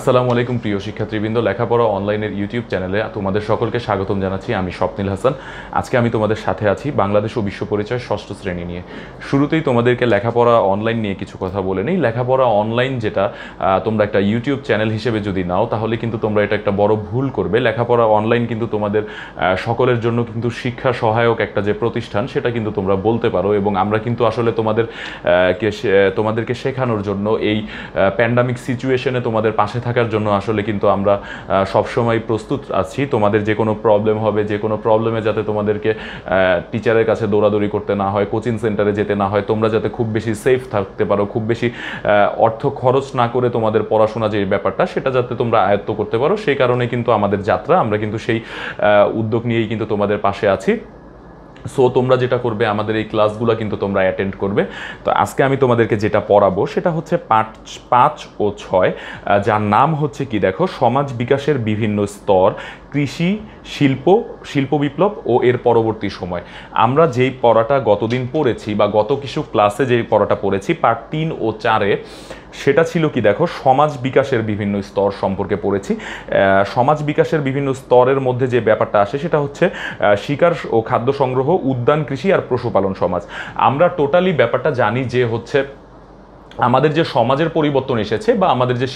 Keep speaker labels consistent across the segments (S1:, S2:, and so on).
S1: আসসালামু আলাইকুম প্রিয় শিক্ষার্থীবৃন্দ লেখাপড়া অনলাইনের ইউটিউব চ্যানেলে তোমাদের সকলকে স্বাগতম জানাচ্ছি আমি স্বপ্নিল হাসান আজকে আমি তোমাদের সাথে আছি বাংলাদেশ ও বিশ্ব পরিচয় ষষ্ঠ শ্রেণী নিয়ে শুরুতেই তোমাদেরকে লেখাপড়া অনলাইন নিয়ে কিছু কথা বলে নিই লেখাপড়া অনলাইন যেটা তোমরা একটা ইউটিউব চ্যানেল হিসেবে যদি নাও তাহলে কিন্তু তোমরা এটা একটা বড় ভুল করবে লেখাপড়া অনলাইন কিন্তু তোমাদের সকলের জন্য কিন্তু শিক্ষা সহায়ক একটা যে প্রতিষ্ঠান সেটা কিন্তু তোমরা বলতে পারো এবং আমরা কিন্তু আসলে তোমাদের তোমাদেরকে শেখানোর জন্য এই প্যান্ডামিক সিচুয়েশনে তোমাদের পাশে থাকার জন্য আসলে কিন্তু আমরা সবসময় প্রস্তুত আছি তোমাদের যে কোনো প্রবলেম হবে যে কোনো প্রবলেমে যাতে তোমাদেরকে টিচারের কাছে দৌড়াদৌড়ি করতে না হয় কোচিং সেন্টারে যেতে না হয় তোমরা যাতে খুব বেশি সেফ থাকতে পারো খুব বেশি অর্থ খরচ না করে তোমাদের পড়াশোনা যে ব্যাপারটা সেটা যাতে তোমরা আয়ত্ত করতে পারো সেই কারণে কিন্তু আমাদের যাত্রা আমরা কিন্তু সেই উদ্যোগ নিয়েই কিন্তু তোমাদের পাশে আছি সো তোমরা যেটা করবে আমাদের এই ক্লাসগুলো কিন্তু তোমরা অ্যাটেন্ড করবে তো আজকে আমি তোমাদেরকে যেটা পড়াবো সেটা হচ্ছে পাঁচ পাঁচ ও ছয় যার নাম হচ্ছে কি দেখো সমাজ বিকাশের বিভিন্ন স্তর কৃষি শিল্প শিল্প বিপ্লব ও এর পরবর্তী সময় আমরা যেই পড়াটা গতদিন পড়েছি বা গত কিছু ক্লাসে যেই পড়াটা পড়েছি পার্ট তিন ও চারে সেটা ছিল কি দেখো সমাজ বিকাশের বিভিন্ন স্তর সম্পর্কে পড়েছি সমাজ বিকাশের বিভিন্ন স্তরের মধ্যে যে ব্যাপারটা আসে সেটা হচ্ছে শিকার ও খাদ্য সংগ্রহ উদ্যান কৃষি আর পশুপালন সমাজ আমরা টোটালি ব্যাপারটা জানি যে হচ্ছে আমাদের যে সমাজের পরিবর্তন এসেছে বা আমাদের যে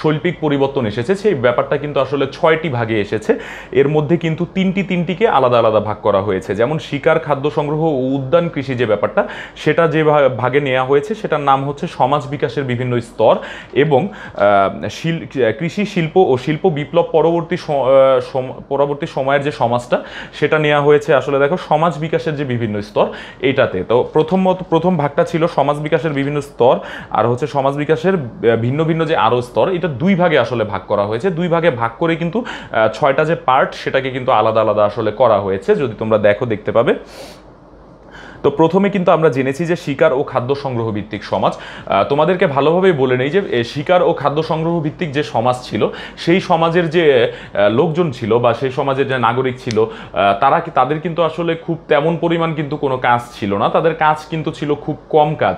S1: শৈল্পিক পরিবর্তন এসেছে সেই ব্যাপারটা কিন্তু আসলে ছয়টি ভাগে এসেছে এর মধ্যে কিন্তু তিনটি তিনটিকে আলাদা আলাদা ভাগ করা হয়েছে যেমন শিকার খাদ্য সংগ্রহ ও উদ্যান কৃষি যে ব্যাপারটা সেটা যে ভাগে নেওয়া হয়েছে সেটার নাম হচ্ছে সমাজ বিকাশের বিভিন্ন স্তর এবং কৃষি শিল্প ও শিল্প বিপ্লব পরবর্তী পরবর্তী সময়ের যে সমাজটা সেটা নেওয়া হয়েছে আসলে দেখো সমাজ বিকাশের যে বিভিন্ন স্তর এইটাতে তো প্রথম প্রথম ভাগটা ছিল সমাজ বিকাশের বিভিন্ন স্তর আর হচ্ছে সমাজ বিকাশের ভিন্ন ভিন্ন যে আরও স্তর এটা দুই ভাগে আসলে ভাগ করা হয়েছে দুই ভাগে ভাগ করে কিন্তু ছয়টা যে পার্ট সেটাকে কিন্তু আলাদা আলাদা আসলে করা হয়েছে যদি তোমরা দেখো দেখতে পাবে তো প্রথমে কিন্তু আমরা জেনেছি যে শিকার ও খাদ্য সংগ্রহ ভিত্তিক সমাজ তোমাদেরকে ভালোভাবেই বলে নেই যে শিকার ও খাদ্য সংগ্রহ ভিত্তিক যে সমাজ ছিল সেই সমাজের যে লোকজন ছিল বা সেই সমাজের যে নাগরিক ছিল তারা কি তাদের কিন্তু আসলে খুব তেমন পরিমাণ কিন্তু কোনো কাজ ছিল না তাদের কাজ কিন্তু ছিল খুব কম কাজ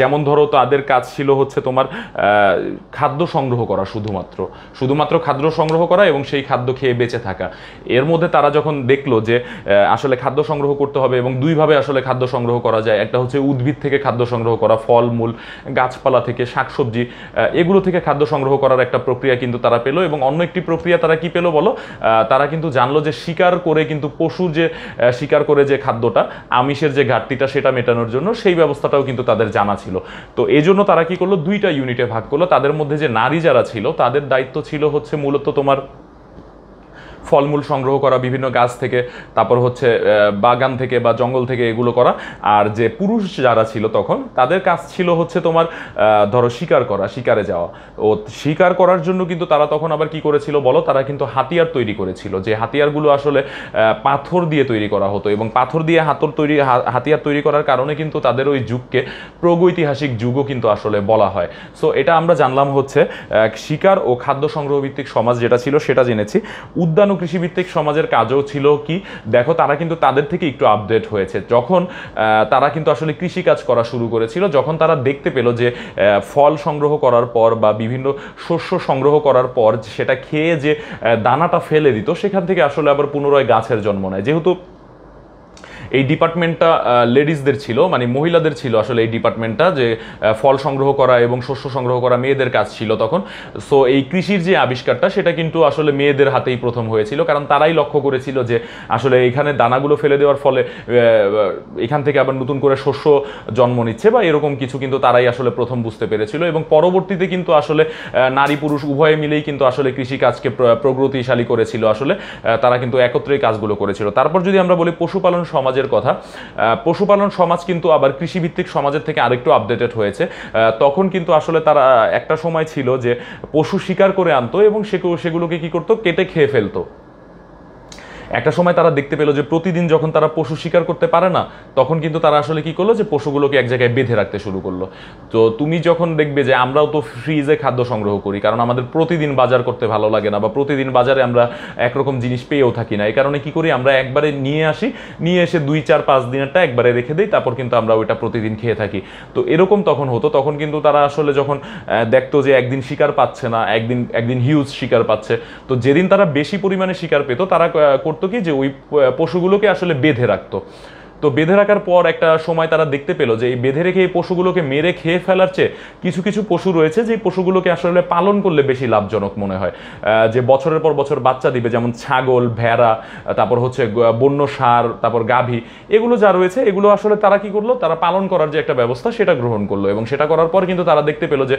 S1: যেমন ধরো তাদের কাজ ছিল হচ্ছে তোমার খাদ্য সংগ্রহ করা শুধুমাত্র শুধুমাত্র খাদ্য সংগ্রহ করা এবং সেই খাদ্য খেয়ে বেঁচে থাকা এর মধ্যে তারা যখন দেখলো যে আসলে খাদ্য সংগ্রহ করতে হবে এবং দুইভাবে আসলে খাদ্য সংগ্রহ করা যায় একটা হচ্ছে উদ্ভিদ থেকে খাদ্য সংগ্রহ করা ফলমূল গাছপালা থেকে শাকসবজি এগুলো থেকে খাদ্য সংগ্রহ করার একটা প্রক্রিয়া কিন্তু তারা পেলো এবং অন্য একটি প্রক্রিয়া তারা কি পেলো বলো তারা কিন্তু জানলো যে শিকার করে কিন্তু পশু যে শিকার করে যে খাদ্যটা আমিষের যে ঘাটতিটা সেটা মেটানোর জন্য সেই ব্যবস্থাটাও কিন্তু তাদের জানা ছিল তো এই জন্য তারা কি করলো দুইটা ইউনিটে ভাগ করলো তাদের মধ্যে যে নারী যারা ছিল তাদের দায়িত্ব ছিল হচ্ছে মূলত তোমার ফলমূল সংগ্রহ করা বিভিন্ন গাছ থেকে তারপর হচ্ছে বাগান থেকে বা জঙ্গল থেকে এগুলো করা আর যে পুরুষ যারা ছিল তখন তাদের কাজ ছিল হচ্ছে তোমার ধরো শিকার করা শিকারে যাওয়া ও শিকার করার জন্য কিন্তু তারা তখন আবার কি করেছিল বলো তারা কিন্তু হাতিয়ার তৈরি করেছিল যে হাতিয়ারগুলো আসলে পাথর দিয়ে তৈরি করা হতো এবং পাথর দিয়ে হাতর তৈরি হাতিয়ার তৈরি করার কারণে কিন্তু তাদের ওই যুগকে প্রগৈতিহাসিক যুগও কিন্তু আসলে বলা হয় সো এটা আমরা জানলাম হচ্ছে শিকার ও খাদ্য সংগ্রহভিত্তিক সমাজ যেটা ছিল সেটা জেনেছি উদ্যান অন্যান্য কৃষিভিত্তিক সমাজের কাজও ছিল কি দেখো তারা কিন্তু তাদের থেকে একটু আপডেট হয়েছে যখন তারা কিন্তু আসলে কৃষিকাজ করা শুরু করেছিল যখন তারা দেখতে পেল যে ফল সংগ্রহ করার পর বা বিভিন্ন শস্য সংগ্রহ করার পর সেটা খেয়ে যে দানাটা ফেলে দিত সেখান থেকে আসলে আবার পুনরায় গাছের জন্ম নেয় যেহেতু এই ডিপার্টমেন্টটা লেডিসদের ছিল মানে মহিলাদের ছিল আসলে এই ডিপার্টমেন্টটা যে ফল সংগ্রহ করা এবং শস্য সংগ্রহ করা মেয়েদের কাজ ছিল তখন সো এই কৃষির যে আবিষ্কারটা সেটা কিন্তু আসলে মেয়েদের হাতেই প্রথম হয়েছিল কারণ তারাই লক্ষ্য করেছিল যে আসলে এখানে দানাগুলো ফেলে দেওয়ার ফলে এখান থেকে আবার নতুন করে শস্য জন্ম নিচ্ছে বা এরকম কিছু কিন্তু তারাই আসলে প্রথম বুঝতে পেরেছিল এবং পরবর্তীতে কিন্তু আসলে নারী পুরুষ উভয়ে মিলেই কিন্তু আসলে কৃষিকাজকে প্রগতিশালী করেছিল আসলে তারা কিন্তু একত্রে কাজগুলো করেছিল তারপর যদি আমরা বলি পশুপালন সমাজে সমাজের কথা পশুপালন সমাজ কিন্তু আবার কৃষিভিত্তিক সমাজের থেকে আরেকটু আপডেটেড হয়েছে তখন কিন্তু আসলে তারা একটা সময় ছিল যে পশু শিকার করে আনতো এবং সেগুলোকে কি করতো কেটে খেয়ে ফেলতো একটা সময় তারা দেখতে পেলো যে প্রতিদিন যখন তারা পশু শিকার করতে পারে না তখন কিন্তু তারা আসলে কি করলো যে পশুগুলোকে এক জায়গায় বেঁধে রাখতে শুরু করলো তো তুমি যখন দেখবে যে আমরাও তো ফ্রিজে খাদ্য সংগ্রহ করি কারণ আমাদের প্রতিদিন বাজার করতে ভালো লাগে না বা প্রতিদিন বাজারে আমরা একরকম জিনিস পেয়েও থাকি না এই কারণে কি করি আমরা একবারে নিয়ে আসি নিয়ে এসে দুই চার পাঁচ দিনেরটা একবারে রেখে দিই তারপর কিন্তু আমরা ওইটা প্রতিদিন খেয়ে থাকি তো এরকম তখন হতো তখন কিন্তু তারা আসলে যখন দেখতো যে একদিন শিকার পাচ্ছে না একদিন একদিন হিউজ শিকার পাচ্ছে তো যেদিন তারা বেশি পরিমাণে শিকার পেত তারা করতে করতো কি যে ওই পশুগুলোকে আসলে বেঁধে রাখতো তো বেঁধে রাখার পর একটা সময় তারা দেখতে পেলো যে এই বেঁধে রেখে এই পশুগুলোকে মেরে খেয়ে ফেলার চেয়ে কিছু কিছু পশু রয়েছে যে পশুগুলোকে আসলে পালন করলে বেশি লাভজনক মনে হয় যে বছরের পর বছর বাচ্চা দিবে যেমন ছাগল ভেড়া তারপর হচ্ছে বন্য সার তারপর গাভী এগুলো যা রয়েছে এগুলো আসলে তারা কি করলো তারা পালন করার যে একটা ব্যবস্থা সেটা গ্রহণ করলো এবং সেটা করার পর কিন্তু তারা দেখতে পেলো যে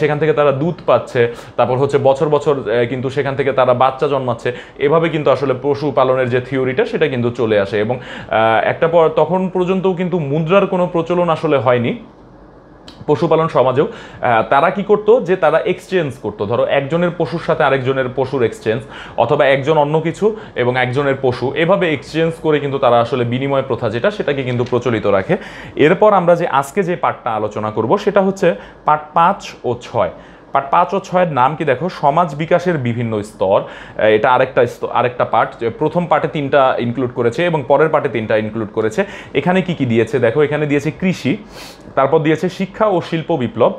S1: সেখান থেকে তারা দুধ পাচ্ছে তারপর হচ্ছে বছর বছর কিন্তু সেখান থেকে তারা বাচ্চা জন্মাচ্ছে এভাবে কিন্তু আসলে পশু পালনের যে থিওরিটা সেটা কিন্তু চলে আসে এবং একটা পর তখন পর্যন্তও কিন্তু মুদ্রার কোনো প্রচলন আসলে হয়নি পশুপালন সমাজেও তারা কি করত যে তারা এক্সচেঞ্জ করতো ধরো একজনের পশুর সাথে আরেকজনের পশুর এক্সচেঞ্জ অথবা একজন অন্য কিছু এবং একজনের পশু এভাবে এক্সচেঞ্জ করে কিন্তু তারা আসলে বিনিময় প্রথা যেটা সেটাকে কিন্তু প্রচলিত রাখে এরপর আমরা যে আজকে যে পাঠটা আলোচনা করব সেটা হচ্ছে পাঠ পাঁচ ও ছয় পার্ট পাঁচ ও ছয়ের নাম কি দেখো সমাজ বিকাশের বিভিন্ন স্তর এটা আরেকটা আরেকটা পার্ট প্রথম পার্টে তিনটা ইনক্লুড করেছে এবং পরের পার্টে তিনটা ইনক্লুড করেছে এখানে কি কি দিয়েছে দেখো এখানে দিয়েছে কৃষি তারপর দিয়েছে শিক্ষা ও শিল্প বিপ্লব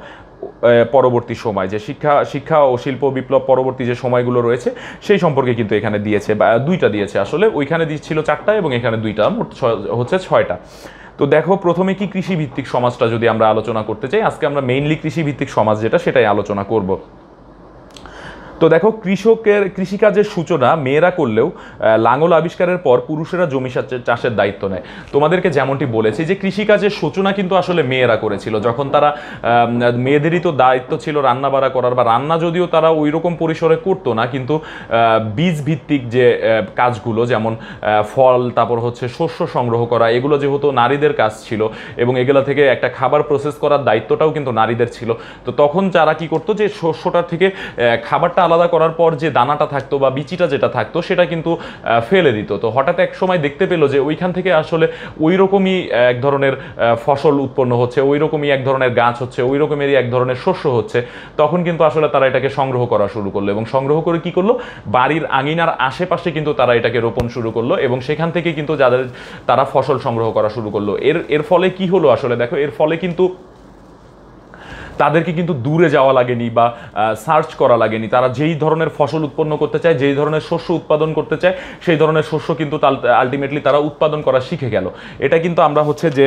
S1: পরবর্তী সময় যে শিক্ষা শিক্ষা ও শিল্প বিপ্লব পরবর্তী যে সময়গুলো রয়েছে সেই সম্পর্কে কিন্তু এখানে দিয়েছে বা দুইটা দিয়েছে আসলে ওইখানে দিচ্ছিল চারটা এবং এখানে দুইটা মোট হচ্ছে ছয়টা তো দেখো প্রথমে কি কৃষিভিত্তিক সমাজটা যদি আমরা আলোচনা করতে চাই আজকে আমরা মেইনলি কৃষিভিত্তিক সমাজ যেটা সেটাই আলোচনা করব তো দেখো কৃষকের কৃষিকাজের সূচনা মেয়েরা করলেও লাঙল আবিষ্কারের পর পুরুষেরা জমি চাষের দায়িত্ব নেয় তোমাদেরকে যেমনটি বলেছি যে কৃষিকাজের সূচনা কিন্তু আসলে মেয়েরা করেছিল যখন তারা মেয়েদেরই তো দায়িত্ব ছিল রান্না বাড়া করার বা রান্না যদিও তারা ওই রকম পরিসরে করতো না কিন্তু বীজ ভিত্তিক যে কাজগুলো যেমন ফল তারপর হচ্ছে শস্য সংগ্রহ করা এগুলো যেহেতু নারীদের কাজ ছিল এবং এগুলো থেকে একটা খাবার প্রসেস করার দায়িত্বটাও কিন্তু নারীদের ছিল তো তখন যারা কি করতো যে শস্যটার থেকে খাবারটা আলাদা করার পর যে দানাটা থাকতো বা বিচিটা যেটা থাকতো সেটা কিন্তু ফেলে দিত তো হঠাৎ এক সময় দেখতে পেলো যে ওইখান থেকে আসলে ওই রকমই এক ধরনের ফসল উৎপন্ন হচ্ছে ওই রকমই এক ধরনের গাছ হচ্ছে ওই রকমেরই এক ধরনের শস্য হচ্ছে তখন কিন্তু আসলে তারা এটাকে সংগ্রহ করা শুরু করলো এবং সংগ্রহ করে কি করলো বাড়ির আঙিনার আশেপাশে কিন্তু তারা এটাকে রোপণ শুরু করলো এবং সেখান থেকে কিন্তু যাদের তারা ফসল সংগ্রহ করা শুরু করলো এর এর ফলে কি হলো আসলে দেখো এর ফলে কিন্তু তাদেরকে কিন্তু দূরে যাওয়া লাগেনি বা সার্চ করা লাগেনি তারা যেই ধরনের ফসল উৎপন্ন করতে চায় যেই ধরনের শস্য উৎপাদন করতে চায় সেই ধরনের শস্য কিন্তু আলটিমেটলি তারা উৎপাদন করা শিখে গেল এটা কিন্তু আমরা হচ্ছে যে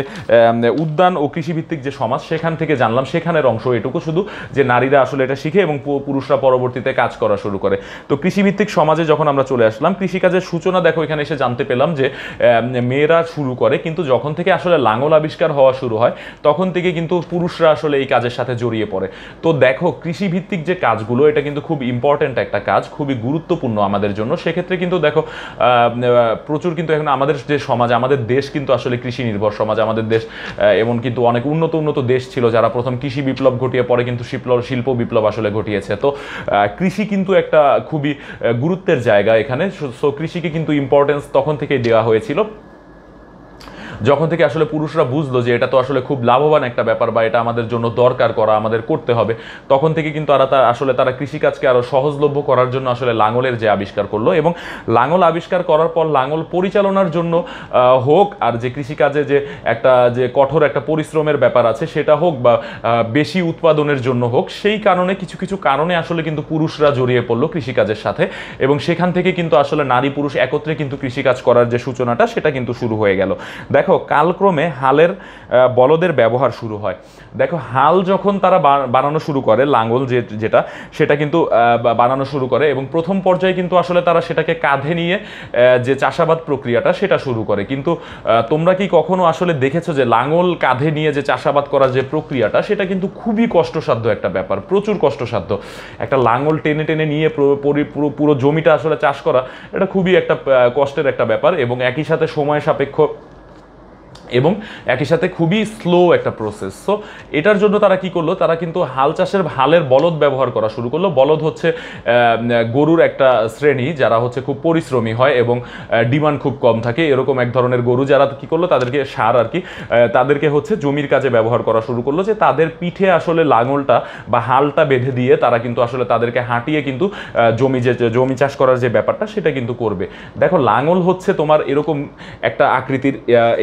S1: উদ্যান ও কৃষিভিত্তিক যে সমাজ সেখান থেকে জানলাম সেখানের অংশ এটুকু শুধু যে নারীরা আসলে এটা শিখে এবং পুরুষরা পরবর্তীতে কাজ করা শুরু করে তো কৃষিভিত্তিক সমাজে যখন আমরা চলে আসলাম কৃষিকাজের সূচনা দেখো এখানে এসে জানতে পেলাম যে মেয়েরা শুরু করে কিন্তু যখন থেকে আসলে লাঙল আবিষ্কার হওয়া শুরু হয় তখন থেকে কিন্তু পুরুষরা আসলে এই কাজের সাথে জড়িয়ে পড়ে তো দেখো কৃষিভিত্তিক যে কাজগুলো এটা কিন্তু খুব ইম্পর্ট্যান্ট একটা কাজ খুবই গুরুত্বপূর্ণ আমাদের জন্য সেক্ষেত্রে কিন্তু দেখো প্রচুর কিন্তু এখন আমাদের যে সমাজ আমাদের দেশ কিন্তু আসলে কৃষি নির্ভর সমাজ আমাদের দেশ এমন কিন্তু অনেক উন্নত উন্নত দেশ ছিল যারা প্রথম কৃষি বিপ্লব ঘটিয়ে পরে কিন্তু শিল্প শিল্প বিপ্লব আসলে ঘটিয়েছে তো কৃষি কিন্তু একটা খুবই গুরুত্বের জায়গা এখানে সো কৃষিকে কিন্তু ইম্পর্টেন্স তখন থেকেই দেওয়া হয়েছিল যখন থেকে আসলে পুরুষরা বুঝলো যে এটা তো আসলে খুব লাভবান একটা ব্যাপার বা এটা আমাদের জন্য দরকার করা আমাদের করতে হবে তখন থেকে কিন্তু তারা আসলে তারা কৃষিকাজকে আরও সহজলভ্য করার জন্য আসলে লাঙলের যে আবিষ্কার করলো এবং লাঙল আবিষ্কার করার পর লাঙল পরিচালনার জন্য হোক আর যে কৃষিকাজে যে একটা যে কঠোর একটা পরিশ্রমের ব্যাপার আছে সেটা হোক বা বেশি উৎপাদনের জন্য হোক সেই কারণে কিছু কিছু কারণে আসলে কিন্তু পুরুষরা জড়িয়ে পড়লো কৃষিকাজের সাথে এবং সেখান থেকে কিন্তু আসলে নারী পুরুষ একত্রে কিন্তু কৃষিকাজ করার যে সূচনাটা সেটা কিন্তু শুরু হয়ে গেল দেখো দেখো কালক্রমে হালের বলদের ব্যবহার শুরু হয় দেখো হাল যখন তারা বানানো শুরু করে লাঙল যে যেটা সেটা কিন্তু বানানো শুরু করে এবং প্রথম পর্যায়ে কিন্তু আসলে তারা সেটাকে কাঁধে নিয়ে যে চাষাবাদ প্রক্রিয়াটা সেটা শুরু করে কিন্তু তোমরা কি কখনো আসলে দেখেছো যে লাঙল কাঁধে নিয়ে যে চাষাবাদ করার যে প্রক্রিয়াটা সেটা কিন্তু খুবই কষ্টসাধ্য একটা ব্যাপার প্রচুর কষ্টসাধ্য একটা লাঙল টেনে টেনে নিয়ে পুরো জমিটা আসলে চাষ করা এটা খুবই একটা কষ্টের একটা ব্যাপার এবং একই সাথে সময় সাপেক্ষ এবং একই সাথে খুবই স্লো একটা প্রসেস সো এটার জন্য তারা কি করলো তারা কিন্তু হাল চাষের হালের বলদ ব্যবহার করা শুরু করলো বলদ হচ্ছে গরুর একটা শ্রেণী যারা হচ্ছে খুব পরিশ্রমী হয় এবং ডিমান্ড খুব কম থাকে এরকম এক ধরনের গরু যারা কি করলো তাদেরকে সার আর কি তাদেরকে হচ্ছে জমির কাজে ব্যবহার করা শুরু করলো যে তাদের পিঠে আসলে লাঙলটা বা হালটা বেঁধে দিয়ে তারা কিন্তু আসলে তাদেরকে হাঁটিয়ে কিন্তু জমি যে জমি চাষ করার যে ব্যাপারটা সেটা কিন্তু করবে দেখো লাঙল হচ্ছে তোমার এরকম একটা আকৃতির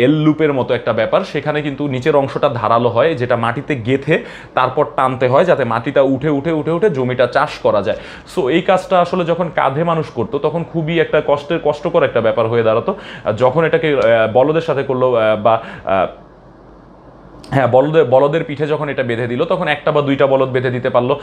S1: এল লুপের বোর্ডের মতো একটা ব্যাপার সেখানে কিন্তু নিচের অংশটা ধারালো হয় যেটা মাটিতে গেথে তারপর টানতে হয় যাতে মাটিটা উঠে উঠে উঠে উঠে জমিটা চাষ করা যায় সো এই কাজটা আসলে যখন কাঁধে মানুষ করতো তখন খুবই একটা কষ্টের কষ্টকর একটা ব্যাপার হয়ে দাঁড়াতো যখন এটাকে বলদের সাথে করলো বা হ্যাঁ বলদের বলদের পিঠে যখন এটা বেঁধে দিল তখন একটা বা দুইটা বলদ বেঁধে দিতে পারলো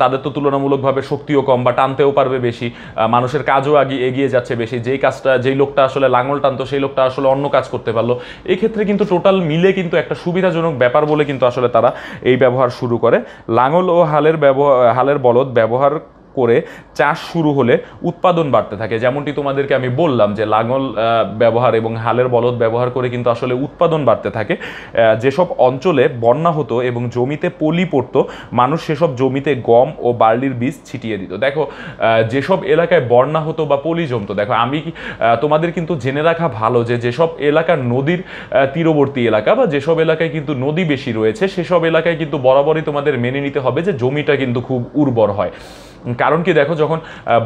S1: তাদের তো তুলনামূলকভাবে শক্তিও কম বা টানতেও পারবে বেশি মানুষের কাজও আগে এগিয়ে যাচ্ছে বেশি যেই কাজটা যেই লোকটা আসলে লাঙল টানতো সেই লোকটা আসলে অন্য কাজ করতে পারলো ক্ষেত্রে কিন্তু টোটাল মিলে কিন্তু একটা সুবিধাজনক ব্যাপার বলে কিন্তু আসলে তারা এই ব্যবহার শুরু করে লাঙল ও হালের ব্যবহার হালের বলদ ব্যবহার করে চাষ শুরু হলে উৎপাদন বাড়তে থাকে যেমনটি তোমাদেরকে আমি বললাম যে লাঙল ব্যবহার এবং হালের বলদ ব্যবহার করে কিন্তু আসলে উৎপাদন বাড়তে থাকে যেসব অঞ্চলে বন্যা হতো এবং জমিতে পলি পড়তো মানুষ সেসব জমিতে গম ও বার্লির বীজ ছিটিয়ে দিত দেখো যেসব এলাকায় বন্যা হতো বা পলি জমতো দেখো আমি তোমাদের কিন্তু জেনে রাখা ভালো যে যেসব এলাকা নদীর তীরবর্তী এলাকা বা যেসব এলাকায় কিন্তু নদী বেশি রয়েছে সেসব এলাকায় কিন্তু বরাবরই তোমাদের মেনে নিতে হবে যে জমিটা কিন্তু খুব উর্বর হয় কারণ কি দেখো যখন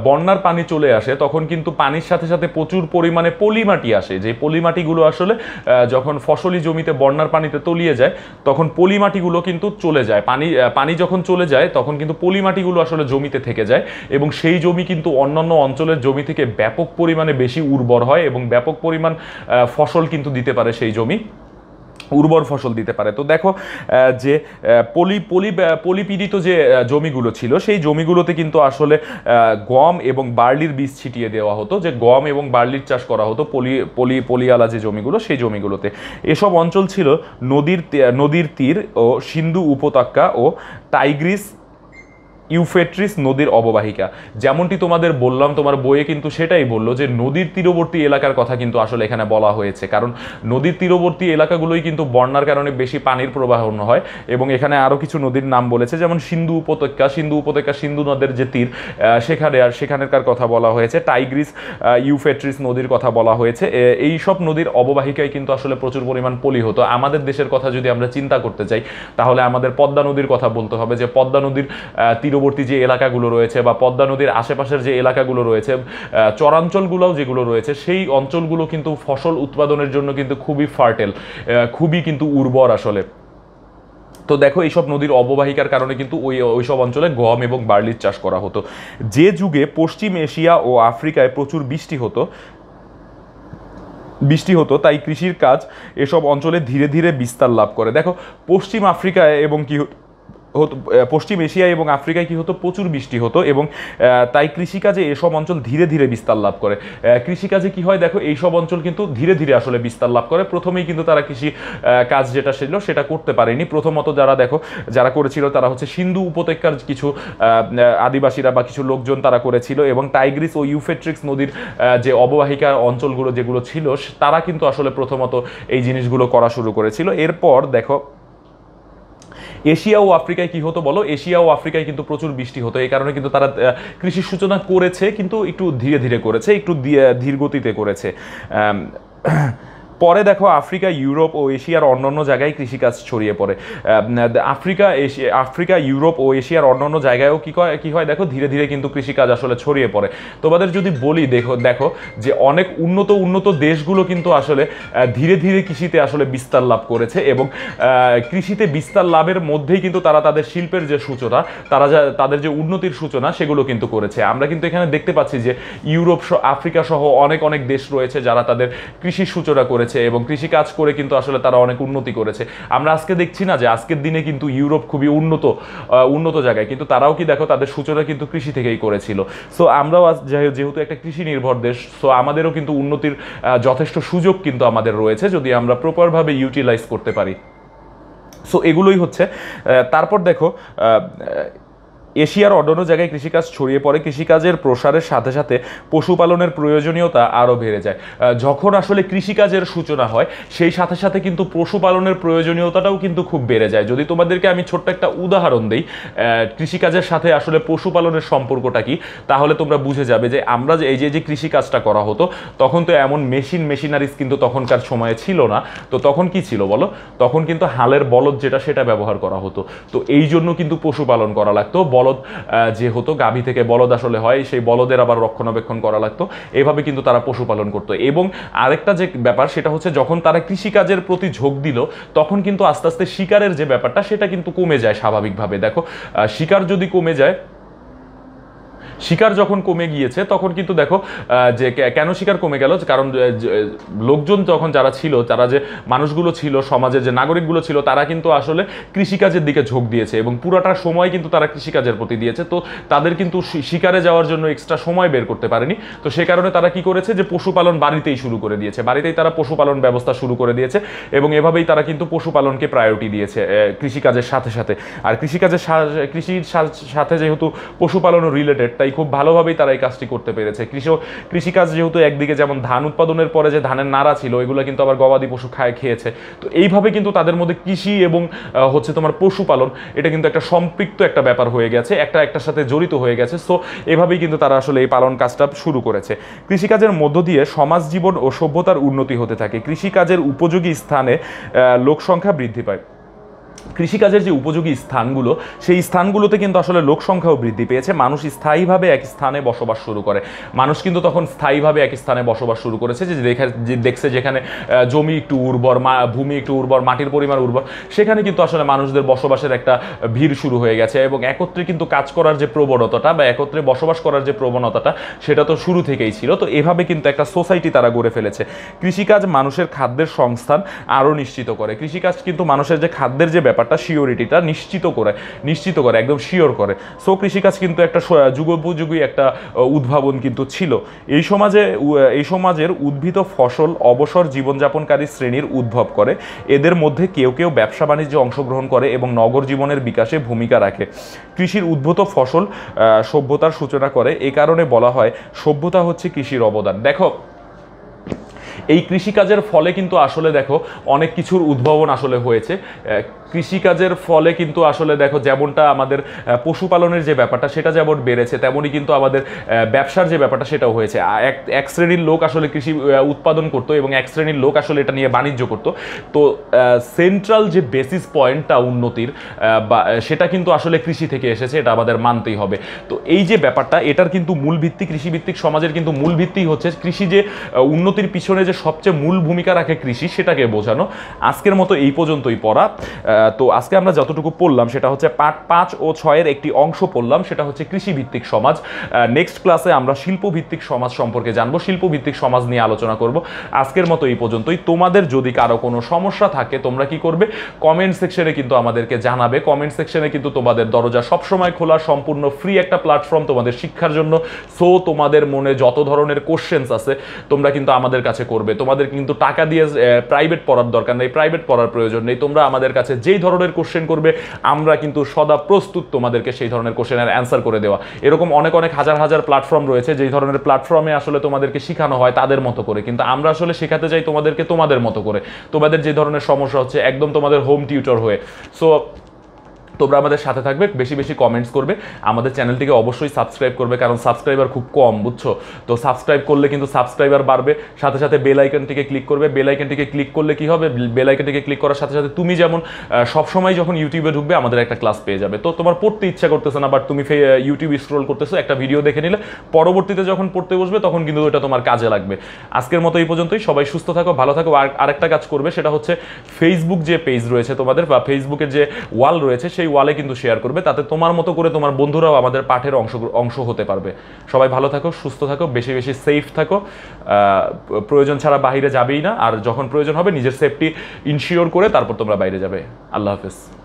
S1: বন্যার পানি চলে আসে তখন কিন্তু পানির সাথে সাথে প্রচুর পরিমাণে পলিমাটি আসে যে পলিমাটিগুলো আসলে যখন ফসলি জমিতে বন্যার পানিতে তলিয়ে যায় তখন পলিমাটিগুলো কিন্তু চলে যায় পানি পানি যখন চলে যায় তখন কিন্তু পলিমাটিগুলো আসলে জমিতে থেকে যায় এবং সেই জমি কিন্তু অন্যান্য অঞ্চলের জমি থেকে ব্যাপক পরিমাণে বেশি উর্বর হয় এবং ব্যাপক পরিমাণ ফসল কিন্তু দিতে পারে সেই জমি উর্বর ফসল দিতে পারে তো দেখো যে পলি পলি পলিপীড়িত যে জমিগুলো ছিল সেই জমিগুলোতে কিন্তু আসলে গম এবং বার্লির বীজ ছিটিয়ে দেওয়া হতো যে গম এবং বার্লির চাষ করা হতো পলি পলি পলিয়ালা যে জমিগুলো সেই জমিগুলোতে এসব অঞ্চল ছিল নদীর নদীর তীর ও সিন্ধু উপত্যকা ও টাইগ্রিস ইউফেট্রিস নদীর অববাহিকা যেমনটি তোমাদের বললাম তোমার বইয়ে কিন্তু সেটাই বললো যে নদীর তীরবর্তী এলাকার কথা কিন্তু আসলে এখানে বলা হয়েছে কারণ নদীর তীরবর্তী এলাকাগুলোই কিন্তু বন্যার কারণে বেশি পানির প্রবাহ হয় এবং এখানে আরও কিছু নদীর নাম বলেছে যেমন সিন্ধু উপত্যকা সিন্ধু উপত্যকা সিন্ধু নদের যে তীর সেখানে আর সেখানকার কথা বলা হয়েছে টাইগ্রিস ইউফেট্রিস নদীর কথা বলা হয়েছে এই সব নদীর অববাহিকায় কিন্তু আসলে প্রচুর পরিমাণ পলি হতো আমাদের দেশের কথা যদি আমরা চিন্তা করতে চাই তাহলে আমাদের পদ্মা নদীর কথা বলতে হবে যে পদ্মা নদীর তীর তীরবর্তী যে এলাকাগুলো রয়েছে বা পদ্মা নদীর আশেপাশের যে এলাকাগুলো রয়েছে চরাঞ্চলগুলোও যেগুলো রয়েছে সেই অঞ্চলগুলো কিন্তু ফসল উৎপাদনের জন্য কিন্তু খুবই ফার্টেল খুবই কিন্তু উর্বর আসলে তো দেখো এইসব নদীর অববাহিকার কারণে কিন্তু ওই ওইসব অঞ্চলে গম এবং বার্লির চাষ করা হতো যে যুগে পশ্চিম এশিয়া ও আফ্রিকায় প্রচুর বৃষ্টি হতো বৃষ্টি হতো তাই কৃষির কাজ এসব অঞ্চলে ধীরে ধীরে বিস্তার লাভ করে দেখো পশ্চিম আফ্রিকায় এবং কি হতো পশ্চিম এশিয়া এবং আফ্রিকায় কি হতো প্রচুর বৃষ্টি হতো এবং তাই কৃষিকাজে এসব অঞ্চল ধীরে ধীরে বিস্তার লাভ করে কৃষিকাজে কি হয় দেখো এইসব অঞ্চল কিন্তু ধীরে ধীরে আসলে বিস্তার লাভ করে প্রথমেই কিন্তু তারা কৃষি কাজ যেটা ছিল সেটা করতে পারেনি প্রথমত যারা দেখো যারা করেছিল তারা হচ্ছে সিন্ধু উপত্যকার কিছু আদিবাসীরা বা কিছু লোকজন তারা করেছিল এবং টাইগ্রিস ও ইউফেট্রিক্স নদীর যে অববাহিকা অঞ্চলগুলো যেগুলো ছিল তারা কিন্তু আসলে প্রথমত এই জিনিসগুলো করা শুরু করেছিল এরপর দেখো এশিয়া ও আফ্রিকায় কি হতো বলো এশিয়া ও আফ্রিকায় কিন্তু প্রচুর বৃষ্টি হতো এই কারণে কিন্তু তারা কৃষির সূচনা করেছে কিন্তু একটু ধীরে ধীরে করেছে একটু ধীরগতিতে করেছে পরে দেখো আফ্রিকা ইউরোপ ও এশিয়ার অন্যান্য জায়গায় কৃষিকাজ ছড়িয়ে পড়ে আফ্রিকা এশিয়া আফ্রিকা ইউরোপ ও এশিয়ার অন্যান্য জায়গায়ও কী হয় কী হয় দেখো ধীরে ধীরে কিন্তু কৃষিকাজ আসলে ছড়িয়ে পড়ে তোমাদের যদি বলি দেখো দেখো যে অনেক উন্নত উন্নত দেশগুলো কিন্তু আসলে ধীরে ধীরে কৃষিতে আসলে বিস্তার লাভ করেছে এবং কৃষিতে বিস্তার লাভের মধ্যেই কিন্তু তারা তাদের শিল্পের যে সূচনা তারা যা তাদের যে উন্নতির সূচনা সেগুলো কিন্তু করেছে আমরা কিন্তু এখানে দেখতে পাচ্ছি যে ইউরোপ আফ্রিকা সহ অনেক অনেক দেশ রয়েছে যারা তাদের কৃষির সূচনা করেছে করেছে এবং কৃষিকাজ করে কিন্তু আসলে তারা অনেক উন্নতি করেছে আমরা আজকে দেখছি না যে আজকের দিনে কিন্তু ইউরোপ খুবই উন্নত উন্নত জায়গায় কিন্তু তারাও কি দেখো তাদের সূচনা কিন্তু কৃষি থেকেই করেছিল সো আমরাও যেহেতু একটা কৃষি নির্ভর দেশ সো আমাদেরও কিন্তু উন্নতির যথেষ্ট সুযোগ কিন্তু আমাদের রয়েছে যদি আমরা প্রপারভাবে ইউটিলাইজ করতে পারি সো এগুলোই হচ্ছে তারপর দেখো এশিয়ার অন্যান্য জায়গায় কৃষিকাজ ছড়িয়ে পড়ে কৃষিকাজের প্রসারের সাথে সাথে পশুপালনের প্রয়োজনীয়তা আরও বেড়ে যায় যখন আসলে কৃষিকাজের সূচনা হয় সেই সাথে সাথে কিন্তু পশুপালনের প্রয়োজনীয়তাটাও কিন্তু খুব বেড়ে যায় যদি তোমাদেরকে আমি ছোট্ট একটা উদাহরণ দিই কৃষিকাজের সাথে আসলে পশুপালনের সম্পর্কটা কি তাহলে তোমরা বুঝে যাবে যে আমরা যে এই যে যে কৃষিকাজটা করা হতো তখন তো এমন মেশিন মেশিনারিজ কিন্তু তখনকার সময়ে ছিল না তো তখন কি ছিল বলো তখন কিন্তু হালের বলদ যেটা সেটা ব্যবহার করা হতো তো এই জন্য কিন্তু পশুপালন করা লাগতো বলদ যে হতো গাভী থেকে বলদ আসলে হয় সেই বলদের আবার রক্ষণাবেক্ষণ করা লাগতো এভাবে কিন্তু তারা পশুপালন করতো এবং আরেকটা যে ব্যাপার সেটা হচ্ছে যখন তারা কৃষিকাজের প্রতি ঝোঁক দিল তখন কিন্তু আস্তে আস্তে শিকারের যে ব্যাপারটা সেটা কিন্তু কমে যায় স্বাভাবিকভাবে দেখো শিকার যদি কমে যায় শিকার যখন কমে গিয়েছে তখন কিন্তু দেখো যে কেন শিকার কমে গেল কারণ লোকজন যখন যারা ছিল তারা যে মানুষগুলো ছিল সমাজে যে নাগরিকগুলো ছিল তারা কিন্তু আসলে কৃষিকাজের দিকে ঝোঁক দিয়েছে এবং পুরাটা সময় কিন্তু তারা কৃষিকাজের প্রতি দিয়েছে তো তাদের কিন্তু শিকারে যাওয়ার জন্য এক্সট্রা সময় বের করতে পারেনি তো সে কারণে তারা কি করেছে যে পশুপালন বাড়িতেই শুরু করে দিয়েছে বাড়িতেই তারা পশুপালন ব্যবস্থা শুরু করে দিয়েছে এবং এভাবেই তারা কিন্তু পশুপালনকে প্রায়োরিটি দিয়েছে কৃষিকাজের সাথে সাথে আর কৃষিকাজের কৃষির সাথে যেহেতু পশুপালনও রিলেটেড তাই তাই খুব ভালোভাবেই তারা এই কাজটি করতে পেরেছে কৃষক কৃষিকাজ যেহেতু একদিকে যেমন ধান উৎপাদনের পরে যে ধানের নাড়া ছিল এগুলো কিন্তু আবার গবাদি পশু খায় খেয়েছে তো এইভাবে কিন্তু তাদের মধ্যে কৃষি এবং হচ্ছে তোমার পশুপালন এটা কিন্তু একটা সম্পৃক্ত একটা ব্যাপার হয়ে গেছে একটা একটার সাথে জড়িত হয়ে গেছে সো এভাবেই কিন্তু তারা আসলে এই পালন কাজটা শুরু করেছে কৃষিকাজের মধ্য দিয়ে সমাজ জীবন ও সভ্যতার উন্নতি হতে থাকে কৃষিকাজের উপযোগী স্থানে লোকসংখ্যা বৃদ্ধি পায় কৃষিকাজের যে উপযোগী স্থানগুলো সেই স্থানগুলোতে কিন্তু আসলে লোক সংখ্যাও বৃদ্ধি পেয়েছে মানুষ স্থায়ীভাবে এক স্থানে বসবাস শুরু করে মানুষ কিন্তু তখন স্থায়ীভাবে এক স্থানে বসবাস শুরু করেছে যে দেখা যে দেখছে যেখানে জমি একটু উর্বর ভূমি একটু উর্বর মাটির পরিমাণ উর্বর সেখানে কিন্তু আসলে মানুষদের বসবাসের একটা ভিড় শুরু হয়ে গেছে এবং একত্রে কিন্তু কাজ করার যে প্রবণতাটা বা একত্রে বসবাস করার যে প্রবণতাটা সেটা তো শুরু থেকেই ছিল তো এভাবে কিন্তু একটা সোসাইটি তারা গড়ে ফেলেছে কৃষিকাজ মানুষের খাদ্যের সংস্থান আরও নিশ্চিত করে কৃষিকাজ কিন্তু মানুষের যে খাদ্যের যে ব্যাপারটা শিওরিটিটা নিশ্চিত করে নিশ্চিত করে একদম শিওর করে সো কৃষিকাজ কিন্তু একটা যুগোপযোগী একটা উদ্ভাবন কিন্তু ছিল এই সমাজে এই সমাজের উদ্ভিদ ফসল অবসর জীবনযাপনকারী শ্রেণীর উদ্ভব করে এদের মধ্যে কেউ কেউ ব্যবসা বাণিজ্যে অংশগ্রহণ করে এবং নগর জীবনের বিকাশে ভূমিকা রাখে কৃষির উদ্ভূত ফসল সভ্যতার সূচনা করে এ কারণে বলা হয় সভ্যতা হচ্ছে কৃষির অবদান দেখো এই কৃষিকাজের ফলে কিন্তু আসলে দেখো অনেক কিছুর উদ্ভাবন আসলে হয়েছে কৃষিকাজের ফলে কিন্তু আসলে দেখো যেমনটা আমাদের পশুপালনের যে ব্যাপারটা সেটা যেমন বেড়েছে তেমনই কিন্তু আমাদের ব্যবসার যে ব্যাপারটা সেটাও হয়েছে এক এক শ্রেণীর লোক আসলে কৃষি উৎপাদন করতো এবং এক শ্রেণীর লোক আসলে এটা নিয়ে বাণিজ্য করত তো সেন্ট্রাল যে বেসিস পয়েন্টটা উন্নতির বা সেটা কিন্তু আসলে কৃষি থেকে এসেছে এটা আমাদের মানতেই হবে তো এই যে ব্যাপারটা এটার কিন্তু মূল ভিত্তি কৃষিভিত্তিক সমাজের কিন্তু মূল ভিত্তি হচ্ছে কৃষি যে উন্নতির পিছনে যে সবচেয়ে মূল ভূমিকা রাখে কৃষি সেটাকে বোঝানো আজকের মতো এই পর্যন্তই পড়া তো আজকে আমরা যতটুকু পড়লাম সেটা হচ্ছে পাঁচ পাঁচ ও ছয়ের একটি অংশ পড়লাম সেটা হচ্ছে কৃষিভিত্তিক সমাজ নেক্সট ক্লাসে আমরা শিল্পভিত্তিক সমাজ সম্পর্কে জানবো শিল্পভিত্তিক সমাজ নিয়ে আলোচনা করব আজকের মতো এই পর্যন্তই তোমাদের যদি কারো কোনো সমস্যা থাকে তোমরা কি করবে কমেন্ট সেকশনে কিন্তু আমাদেরকে জানাবে কমেন্ট সেকশনে কিন্তু তোমাদের দরজা সবসময় খোলা সম্পূর্ণ ফ্রি একটা প্ল্যাটফর্ম তোমাদের শিক্ষার জন্য সো তোমাদের মনে যত ধরনের কোশ্চেন্স আছে তোমরা কিন্তু আমাদের কাছে করবে তোমাদের কিন্তু টাকা দিয়ে প্রাইভেট পড়ার দরকার নেই প্রাইভেট পড়ার প্রয়োজন নেই তোমরা আমাদের কাছে যে যেই ধরনের কোশ্চেন করবে আমরা কিন্তু সদা প্রস্তুত তোমাদেরকে সেই ধরনের কোশ্চেনের অ্যান্সার করে দেওয়া এরকম অনেক অনেক হাজার হাজার প্ল্যাটফর্ম রয়েছে যেই ধরনের প্ল্যাটফর্মে আসলে তোমাদেরকে শেখানো হয় তাদের মতো করে কিন্তু আমরা আসলে শেখাতে চাই তোমাদেরকে তোমাদের মতো করে তোমাদের যে ধরনের সমস্যা হচ্ছে একদম তোমাদের হোম টিউটর হয়ে সো তোমরা আমাদের সাথে থাকবে বেশি বেশি কমেন্টস করবে আমাদের চ্যানেলটিকে অবশ্যই সাবস্ক্রাইব করবে কারণ সাবস্ক্রাইবার খুব কম বুঝছো তো সাবস্ক্রাইব করলে কিন্তু সাবস্ক্রাইবার বাড়বে সাথে সাথে বেল ক্লিক করবে বেল ক্লিক করলে কি হবে বেল ক্লিক করার সাথে সাথে তুমি যেমন সবসময় যখন ইউটিউবে ঢুকবে আমাদের একটা ক্লাস পেয়ে যাবে তো তোমার পড়তে ইচ্ছা করতেছে না বাট তুমি ইউটিউব স্ক্রোল করতেছো একটা ভিডিও দেখে নিলে পরবর্তীতে যখন পড়তে বসবে তখন কিন্তু ওটা তোমার কাজে লাগবে আজকের মতো এই পর্যন্তই সবাই সুস্থ থাকো ভালো থাকো আর আরেকটা কাজ করবে সেটা হচ্ছে ফেসবুক যে পেজ রয়েছে তোমাদের বা ফেসবুকের যে ওয়াল রয়েছে সেই ওয়ালে কিন্তু শেয়ার করবে তাতে তোমার মতো করে তোমার বন্ধুরাও আমাদের পাঠের অংশ অংশ হতে পারবে সবাই ভালো থাকো সুস্থ থাকো বেশি বেশি সেফ থাকো প্রয়োজন ছাড়া বাইরে যাবেই না আর যখন প্রয়োজন হবে নিজের সেফটি ইনশিওর করে তারপর তোমরা বাইরে যাবে আল্লাহ হাফেজ